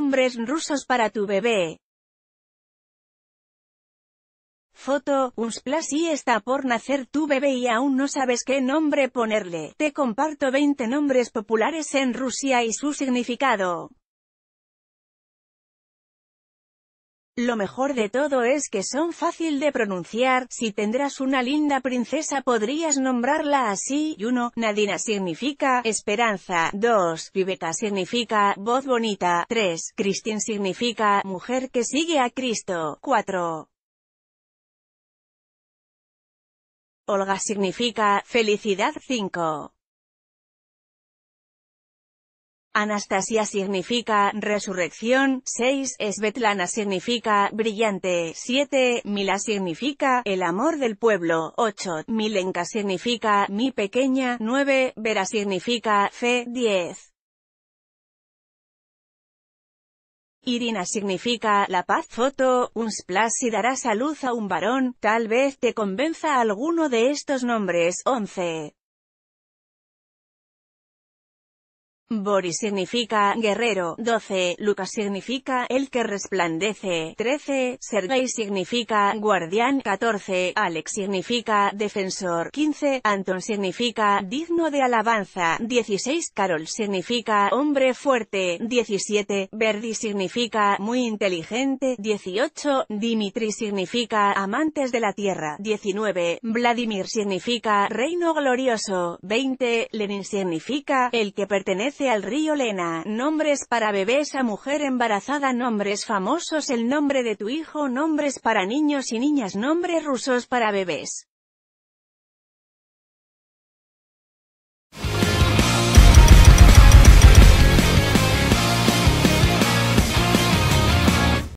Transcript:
nombres rusos para tu bebé. Foto, y está por nacer tu bebé y aún no sabes qué nombre ponerle. Te comparto 20 nombres populares en Rusia y su significado. Lo mejor de todo es que son fácil de pronunciar, si tendrás una linda princesa podrías nombrarla así, y uno, Nadina significa esperanza, 2, Viveta significa voz bonita, 3, Cristín significa mujer que sigue a Cristo, 4, Olga significa felicidad 5. Anastasia significa resurrección, 6, Svetlana significa brillante, 7, Mila significa el amor del pueblo, 8, Milenka significa mi pequeña, 9, Vera significa fe, 10. Irina significa la paz foto, un splash y darás a luz a un varón, tal vez te convenza alguno de estos nombres, 11. Boris significa guerrero, 12, Lucas significa el que resplandece, 13, Sergei significa guardián, 14, Alex significa defensor, 15, Anton significa digno de alabanza, 16, Carol significa hombre fuerte, 17, Verdi significa muy inteligente, 18, Dimitri significa amantes de la tierra, 19, Vladimir significa reino glorioso, 20, Lenin significa el que pertenece al río Lena. Nombres para bebés a mujer embarazada Nombres famosos El nombre de tu hijo Nombres para niños y niñas Nombres rusos para bebés